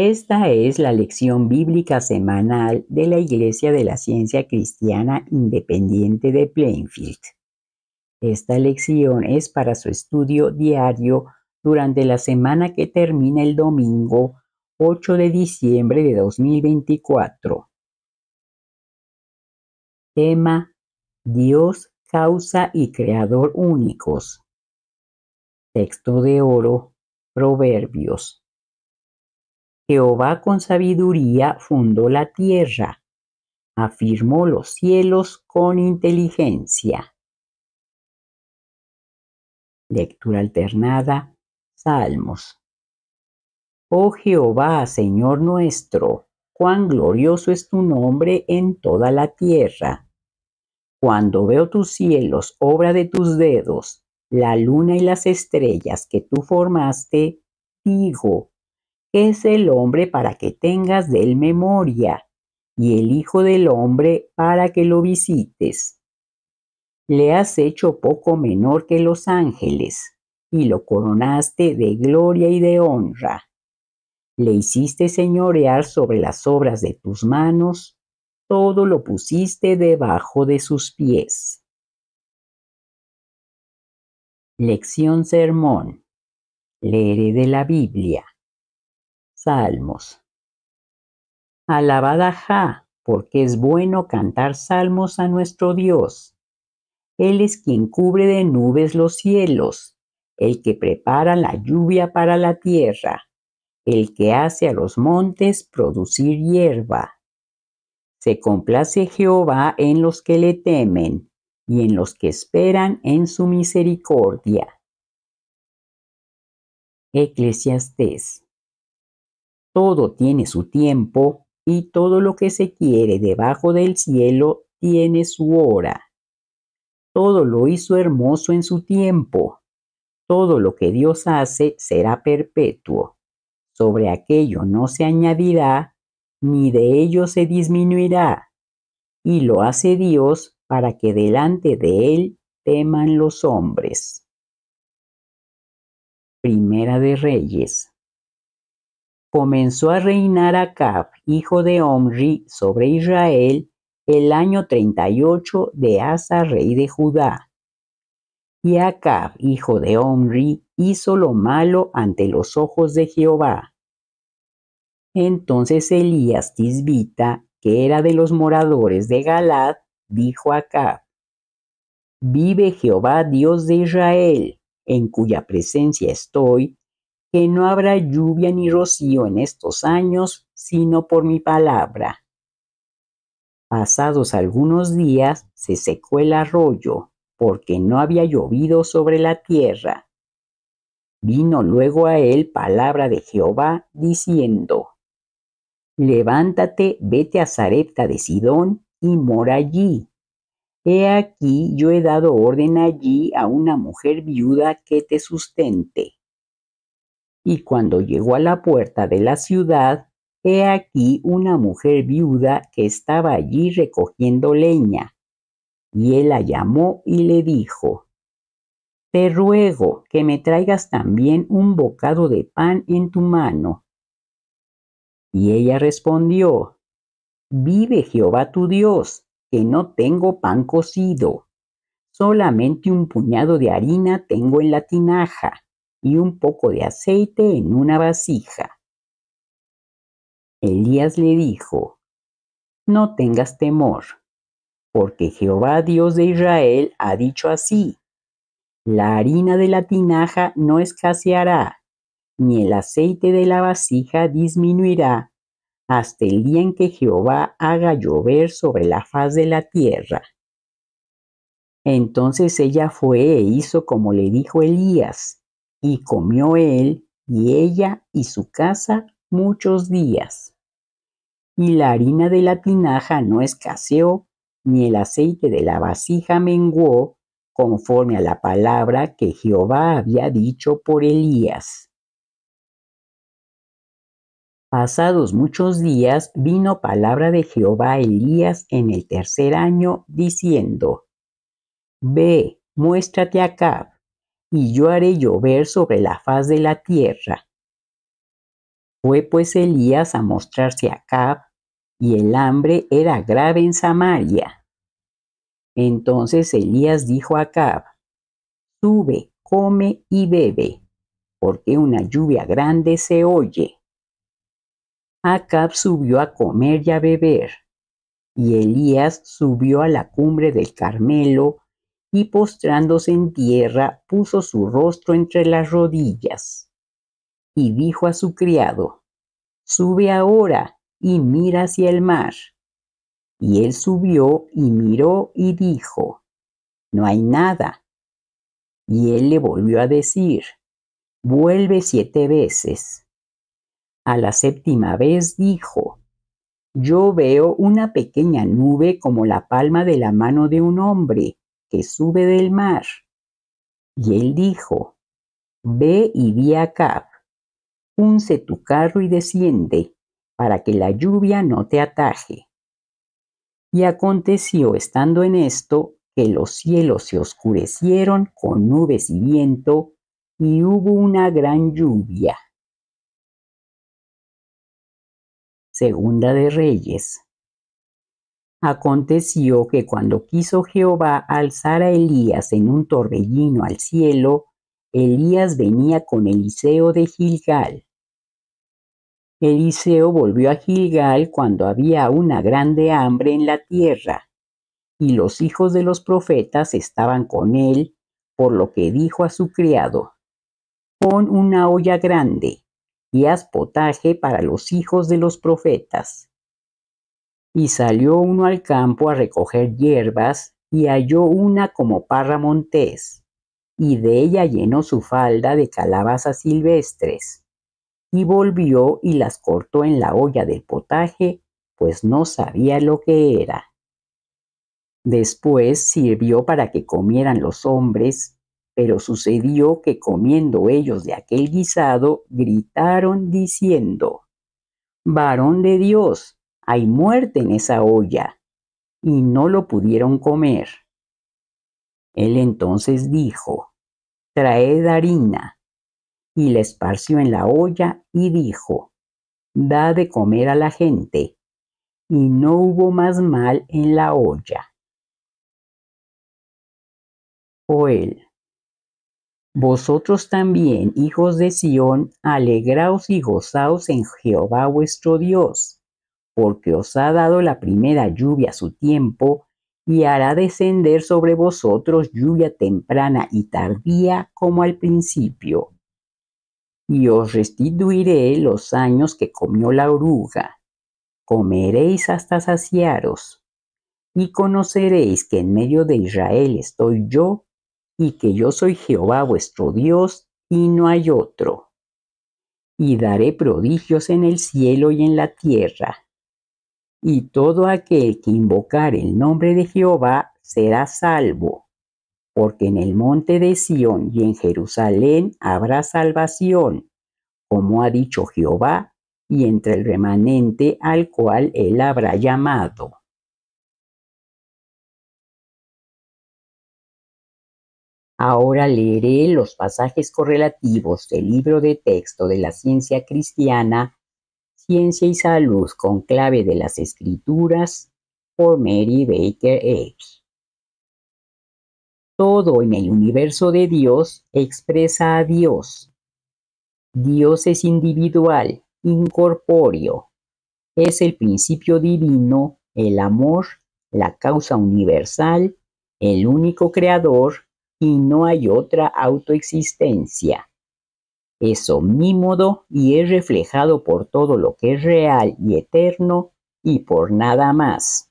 Esta es la lección bíblica semanal de la Iglesia de la Ciencia Cristiana Independiente de Plainfield. Esta lección es para su estudio diario durante la semana que termina el domingo 8 de diciembre de 2024. Tema Dios, causa y creador únicos. Texto de oro, Proverbios Jehová con sabiduría fundó la tierra, afirmó los cielos con inteligencia. Lectura alternada, Salmos. Oh Jehová, Señor nuestro, cuán glorioso es tu nombre en toda la tierra. Cuando veo tus cielos, obra de tus dedos, la luna y las estrellas que tú formaste, digo, es el hombre para que tengas de él memoria, y el Hijo del hombre para que lo visites. Le has hecho poco menor que los ángeles, y lo coronaste de gloria y de honra. Le hiciste señorear sobre las obras de tus manos, todo lo pusiste debajo de sus pies. Lección Sermón. Leeré de la Biblia. Salmos. Alabada porque es bueno cantar salmos a nuestro Dios. Él es quien cubre de nubes los cielos, el que prepara la lluvia para la tierra, el que hace a los montes producir hierba. Se complace Jehová en los que le temen y en los que esperan en su misericordia. Eclesiastés todo tiene su tiempo y todo lo que se quiere debajo del cielo tiene su hora. Todo lo hizo hermoso en su tiempo. Todo lo que Dios hace será perpetuo. Sobre aquello no se añadirá, ni de ello se disminuirá. Y lo hace Dios para que delante de él teman los hombres. Primera de Reyes Comenzó a reinar Acab, hijo de Omri, sobre Israel el año 38 de Asa, rey de Judá. Y Acab, hijo de Omri, hizo lo malo ante los ojos de Jehová. Entonces Elías Tisbita, que era de los moradores de Galad, dijo a Acab, Vive Jehová Dios de Israel, en cuya presencia estoy, que no habrá lluvia ni rocío en estos años, sino por mi palabra. Pasados algunos días se secó el arroyo, porque no había llovido sobre la tierra. Vino luego a él palabra de Jehová, diciendo, Levántate, vete a Zarepta de Sidón y mora allí. He aquí yo he dado orden allí a una mujer viuda que te sustente y cuando llegó a la puerta de la ciudad, he aquí una mujer viuda que estaba allí recogiendo leña. Y él la llamó y le dijo, Te ruego que me traigas también un bocado de pan en tu mano. Y ella respondió, Vive Jehová tu Dios, que no tengo pan cocido, solamente un puñado de harina tengo en la tinaja y un poco de aceite en una vasija. Elías le dijo, No tengas temor, porque Jehová Dios de Israel ha dicho así, La harina de la tinaja no escaseará, ni el aceite de la vasija disminuirá, hasta el día en que Jehová haga llover sobre la faz de la tierra. Entonces ella fue e hizo como le dijo Elías, y comió él y ella y su casa muchos días. Y la harina de la tinaja no escaseó, ni el aceite de la vasija menguó, conforme a la palabra que Jehová había dicho por Elías. Pasados muchos días vino palabra de Jehová a Elías en el tercer año, diciendo, Ve, muéstrate acá y yo haré llover sobre la faz de la tierra. Fue pues Elías a mostrarse a Acab, y el hambre era grave en Samaria. Entonces Elías dijo a Acab, Sube, come y bebe, porque una lluvia grande se oye. Acab subió a comer y a beber, y Elías subió a la cumbre del Carmelo y postrándose en tierra puso su rostro entre las rodillas. Y dijo a su criado, Sube ahora y mira hacia el mar. Y él subió y miró y dijo, No hay nada. Y él le volvió a decir, Vuelve siete veces. A la séptima vez dijo, Yo veo una pequeña nube como la palma de la mano de un hombre que sube del mar. Y él dijo, Ve y vi a Cab, unce tu carro y desciende, para que la lluvia no te ataje. Y aconteció, estando en esto, que los cielos se oscurecieron con nubes y viento, y hubo una gran lluvia. Segunda de Reyes Aconteció que cuando quiso Jehová alzar a Elías en un torbellino al cielo, Elías venía con Eliseo de Gilgal. Eliseo volvió a Gilgal cuando había una grande hambre en la tierra, y los hijos de los profetas estaban con él, por lo que dijo a su criado, Pon una olla grande y haz potaje para los hijos de los profetas. Y salió uno al campo a recoger hierbas y halló una como parra montés, y de ella llenó su falda de calabazas silvestres, y volvió y las cortó en la olla del potaje, pues no sabía lo que era. Después sirvió para que comieran los hombres, pero sucedió que comiendo ellos de aquel guisado, gritaron diciendo, Varón de Dios, hay muerte en esa olla, y no lo pudieron comer. Él entonces dijo, traed harina, y la esparció en la olla y dijo, da de comer a la gente, y no hubo más mal en la olla. él, vosotros también, hijos de Sión, alegraos y gozaos en Jehová vuestro Dios porque os ha dado la primera lluvia a su tiempo, y hará descender sobre vosotros lluvia temprana y tardía como al principio. Y os restituiré los años que comió la oruga. Comeréis hasta saciaros. Y conoceréis que en medio de Israel estoy yo, y que yo soy Jehová vuestro Dios, y no hay otro. Y daré prodigios en el cielo y en la tierra, y todo aquel que invocar el nombre de Jehová será salvo, porque en el monte de Sión y en Jerusalén habrá salvación, como ha dicho Jehová, y entre el remanente al cual él habrá llamado. Ahora leeré los pasajes correlativos del libro de texto de la ciencia cristiana Ciencia y Salud con clave de las escrituras por Mary Baker Eddy. Todo en el universo de Dios expresa a Dios. Dios es individual, incorpóreo. Es el principio divino, el amor, la causa universal, el único creador y no hay otra autoexistencia es omnímodo y es reflejado por todo lo que es real y eterno y por nada más.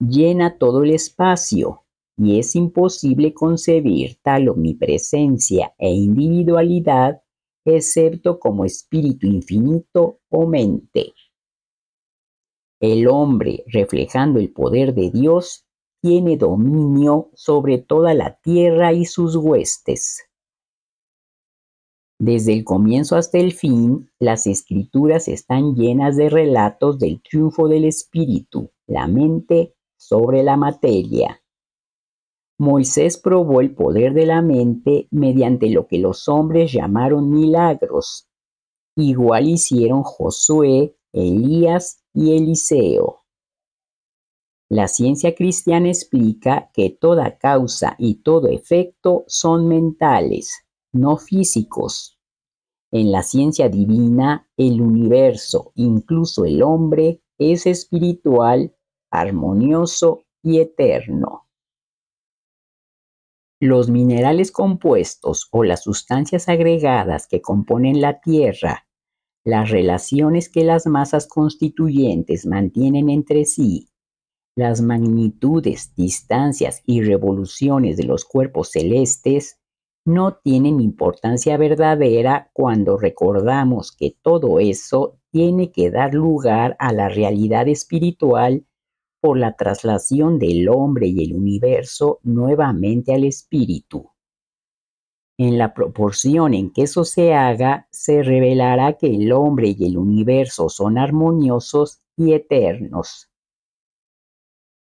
Llena todo el espacio y es imposible concebir tal omnipresencia e individualidad excepto como espíritu infinito o mente. El hombre, reflejando el poder de Dios, tiene dominio sobre toda la tierra y sus huestes. Desde el comienzo hasta el fin, las escrituras están llenas de relatos del triunfo del espíritu, la mente sobre la materia. Moisés probó el poder de la mente mediante lo que los hombres llamaron milagros. Igual hicieron Josué, Elías y Eliseo. La ciencia cristiana explica que toda causa y todo efecto son mentales no físicos. En la ciencia divina, el universo, incluso el hombre, es espiritual, armonioso y eterno. Los minerales compuestos o las sustancias agregadas que componen la Tierra, las relaciones que las masas constituyentes mantienen entre sí, las magnitudes, distancias y revoluciones de los cuerpos celestes no tienen importancia verdadera cuando recordamos que todo eso tiene que dar lugar a la realidad espiritual por la traslación del hombre y el universo nuevamente al espíritu. En la proporción en que eso se haga, se revelará que el hombre y el universo son armoniosos y eternos.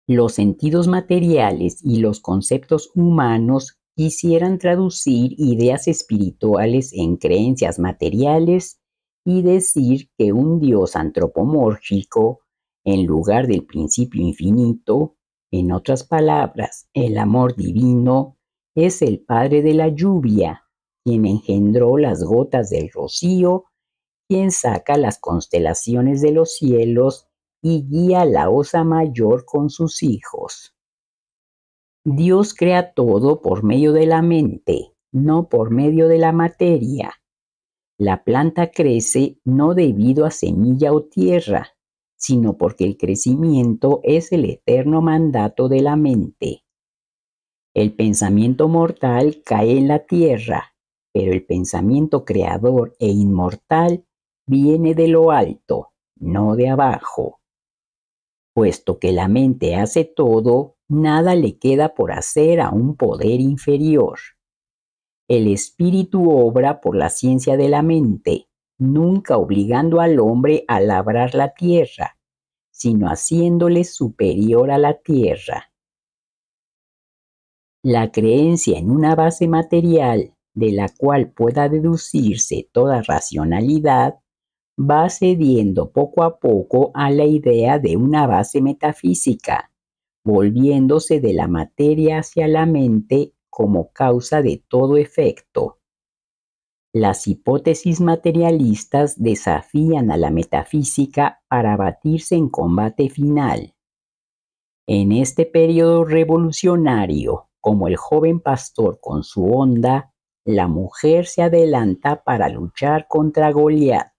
Los sentidos materiales y los conceptos humanos quisieran traducir ideas espirituales en creencias materiales y decir que un Dios antropomórfico, en lugar del principio infinito, en otras palabras, el amor divino, es el Padre de la lluvia, quien engendró las gotas del rocío, quien saca las constelaciones de los cielos y guía la osa mayor con sus hijos. Dios crea todo por medio de la mente, no por medio de la materia. La planta crece no debido a semilla o tierra, sino porque el crecimiento es el eterno mandato de la mente. El pensamiento mortal cae en la tierra, pero el pensamiento creador e inmortal viene de lo alto, no de abajo. Puesto que la mente hace todo, nada le queda por hacer a un poder inferior. El espíritu obra por la ciencia de la mente, nunca obligando al hombre a labrar la tierra, sino haciéndole superior a la tierra. La creencia en una base material de la cual pueda deducirse toda racionalidad va cediendo poco a poco a la idea de una base metafísica volviéndose de la materia hacia la mente como causa de todo efecto. Las hipótesis materialistas desafían a la metafísica para batirse en combate final. En este periodo revolucionario, como el joven pastor con su onda, la mujer se adelanta para luchar contra Goliat.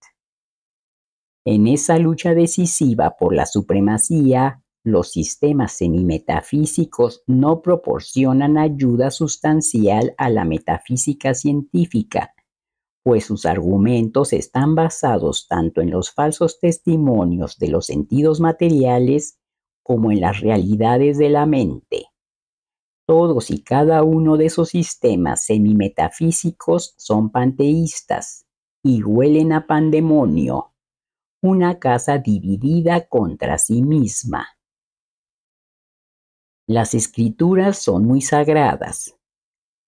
En esa lucha decisiva por la supremacía, los sistemas semimetafísicos no proporcionan ayuda sustancial a la metafísica científica, pues sus argumentos están basados tanto en los falsos testimonios de los sentidos materiales como en las realidades de la mente. Todos y cada uno de esos sistemas semimetafísicos son panteístas y huelen a pandemonio, una casa dividida contra sí misma. Las escrituras son muy sagradas.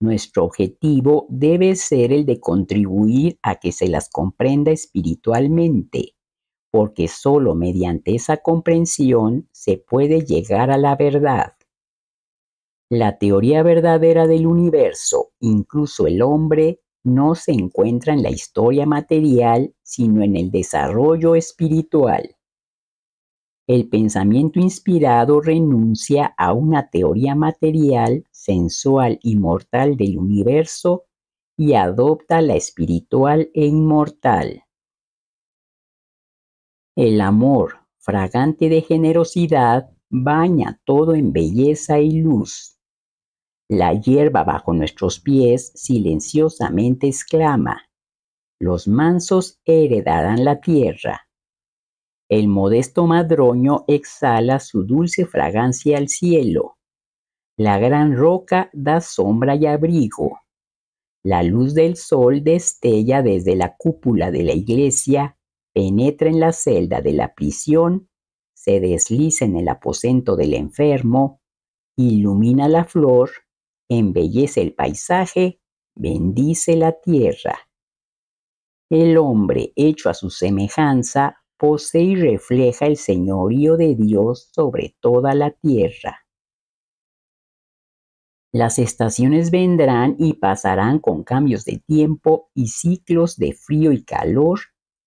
Nuestro objetivo debe ser el de contribuir a que se las comprenda espiritualmente, porque solo mediante esa comprensión se puede llegar a la verdad. La teoría verdadera del universo, incluso el hombre, no se encuentra en la historia material, sino en el desarrollo espiritual. El pensamiento inspirado renuncia a una teoría material, sensual y mortal del universo y adopta la espiritual e inmortal. El amor, fragante de generosidad, baña todo en belleza y luz. La hierba bajo nuestros pies silenciosamente exclama, los mansos heredarán la tierra el modesto madroño exhala su dulce fragancia al cielo. La gran roca da sombra y abrigo. La luz del sol destella desde la cúpula de la iglesia, penetra en la celda de la prisión, se desliza en el aposento del enfermo, ilumina la flor, embellece el paisaje, bendice la tierra. El hombre hecho a su semejanza posee y refleja el señorío de Dios sobre toda la tierra. Las estaciones vendrán y pasarán con cambios de tiempo y ciclos de frío y calor,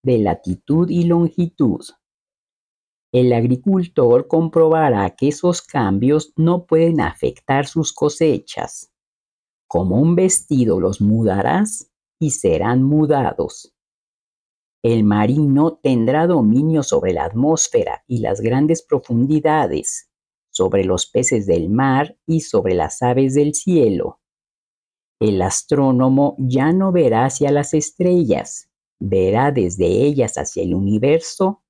de latitud y longitud. El agricultor comprobará que esos cambios no pueden afectar sus cosechas. Como un vestido los mudarás y serán mudados. El marino tendrá dominio sobre la atmósfera y las grandes profundidades, sobre los peces del mar y sobre las aves del cielo. El astrónomo ya no verá hacia las estrellas, verá desde ellas hacia el universo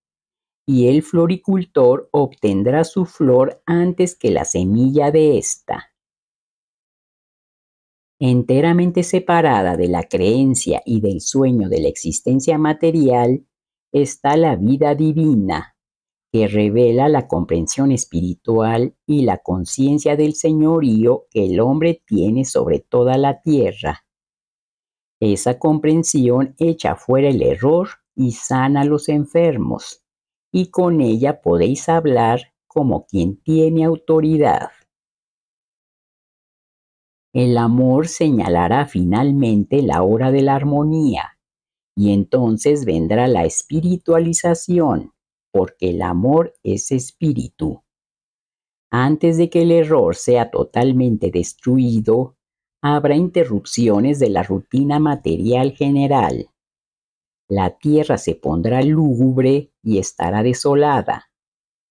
y el floricultor obtendrá su flor antes que la semilla de ésta enteramente separada de la creencia y del sueño de la existencia material, está la vida divina, que revela la comprensión espiritual y la conciencia del señorío que el hombre tiene sobre toda la tierra. Esa comprensión echa fuera el error y sana a los enfermos, y con ella podéis hablar como quien tiene autoridad. El amor señalará finalmente la hora de la armonía y entonces vendrá la espiritualización, porque el amor es espíritu. Antes de que el error sea totalmente destruido, habrá interrupciones de la rutina material general. La tierra se pondrá lúgubre y estará desolada,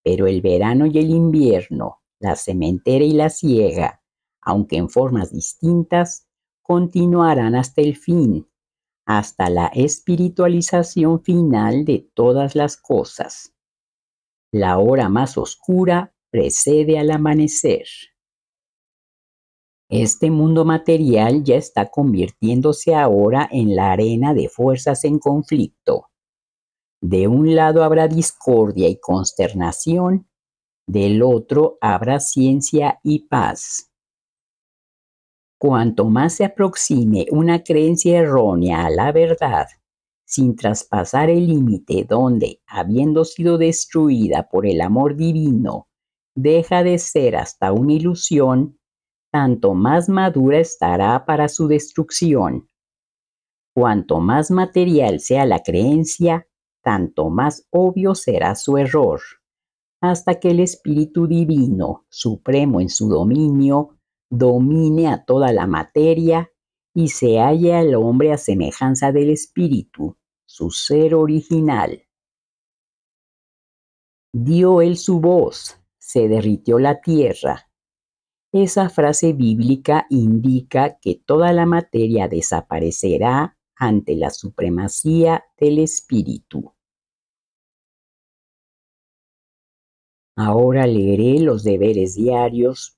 pero el verano y el invierno, la cementera y la siega, aunque en formas distintas, continuarán hasta el fin, hasta la espiritualización final de todas las cosas. La hora más oscura precede al amanecer. Este mundo material ya está convirtiéndose ahora en la arena de fuerzas en conflicto. De un lado habrá discordia y consternación, del otro habrá ciencia y paz. Cuanto más se aproxime una creencia errónea a la verdad, sin traspasar el límite donde, habiendo sido destruida por el amor divino, deja de ser hasta una ilusión, tanto más madura estará para su destrucción. Cuanto más material sea la creencia, tanto más obvio será su error, hasta que el Espíritu Divino, supremo en su dominio, domine a toda la materia y se halle al hombre a semejanza del espíritu, su ser original. Dio él su voz, se derritió la tierra. Esa frase bíblica indica que toda la materia desaparecerá ante la supremacía del espíritu. Ahora leeré los deberes diarios